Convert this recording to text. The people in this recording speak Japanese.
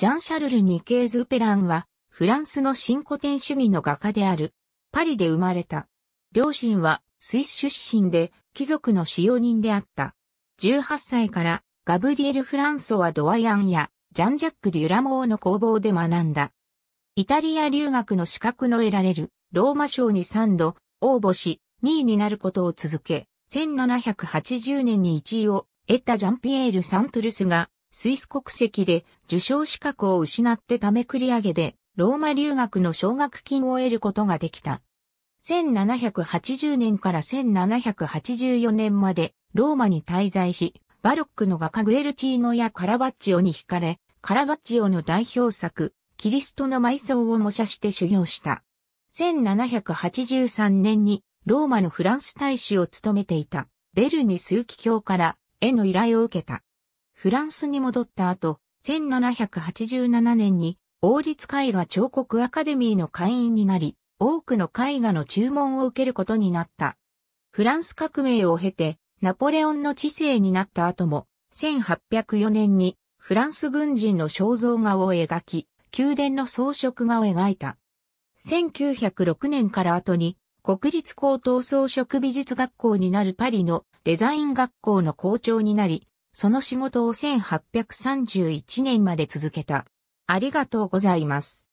ジャン・シャルル・ニケーズ・ペランは、フランスの新古典主義の画家である、パリで生まれた。両親はスイス出身で、貴族の使用人であった。18歳から、ガブリエル・フランソワ・ドワヤンや、ジャン・ジャック・デュラモーの工房で学んだ。イタリア留学の資格の得られる、ローマ賞に3度、応募し、2位になることを続け、1780年に1位を得たジャンピエール・サントルスがスイス国籍で受賞資格を失ってため繰り上げで、ローマ留学の奨学金を得ることができた。1780年から1784年までローマに滞在し、バロックの画家グエルチーノやカラバッチオに惹かれ、カラバッチオの代表作、キリストの埋葬を模写して修行した。1783年にローマのフランス大使を務めていたベルニ枢機教から絵の依頼を受けた。フランスに戻った後、1787年に王立絵画彫刻アカデミーの会員になり、多くの絵画の注文を受けることになった。フランス革命を経て、ナポレオンの治世になった後も、1804年にフランス軍人の肖像画を描き、宮殿の装飾画を描いた。1906年から後に、国立高等装飾美術学校になるパリのデザイン学校の校長になり、その仕事を1831年まで続けた。ありがとうございます。